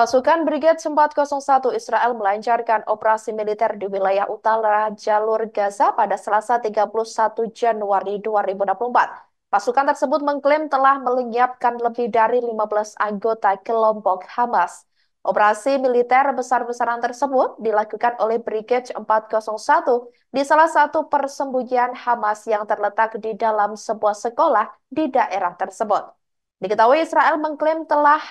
Pasukan Brigade 401 Israel melancarkan operasi militer di wilayah utara jalur Gaza pada Selasa 31 Januari 2024. Pasukan tersebut mengklaim telah melenyapkan lebih dari 15 anggota kelompok Hamas. Operasi militer besar-besaran tersebut dilakukan oleh Brigade 401 di salah satu persembunyian Hamas yang terletak di dalam sebuah sekolah di daerah tersebut. Diketahui Israel mengklaim telah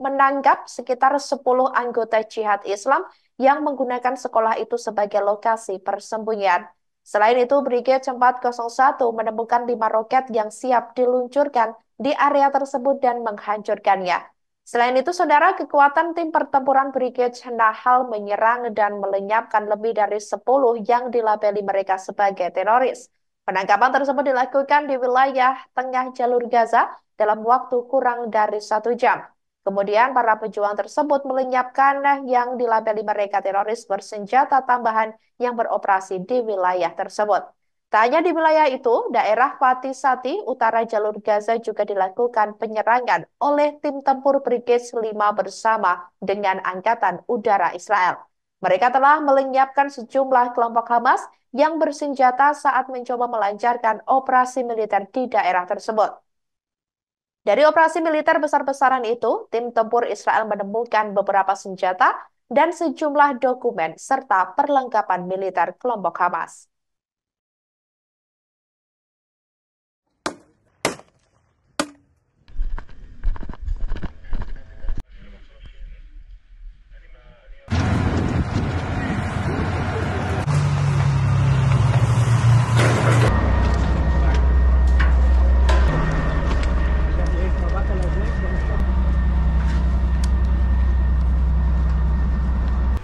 menangkap sekitar 10 anggota jihad Islam yang menggunakan sekolah itu sebagai lokasi persembunyian. Selain itu, Brigade 401 menemukan lima roket yang siap diluncurkan di area tersebut dan menghancurkannya. Selain itu, saudara, kekuatan tim pertempuran Brigade Nahal menyerang dan melenyapkan lebih dari 10 yang dilabeli mereka sebagai teroris. Penangkapan tersebut dilakukan di wilayah tengah jalur Gaza dalam waktu kurang dari satu jam. Kemudian para pejuang tersebut melenyapkan yang dilabeli mereka teroris bersenjata tambahan yang beroperasi di wilayah tersebut. Tanya di wilayah itu, daerah Sati utara jalur Gaza juga dilakukan penyerangan oleh tim tempur Brigade 5 bersama dengan Angkatan Udara Israel. Mereka telah melenyapkan sejumlah kelompok Hamas yang bersenjata saat mencoba melancarkan operasi militer di daerah tersebut. Dari operasi militer besar-besaran itu, tim tempur Israel menemukan beberapa senjata dan sejumlah dokumen serta perlengkapan militer kelompok Hamas.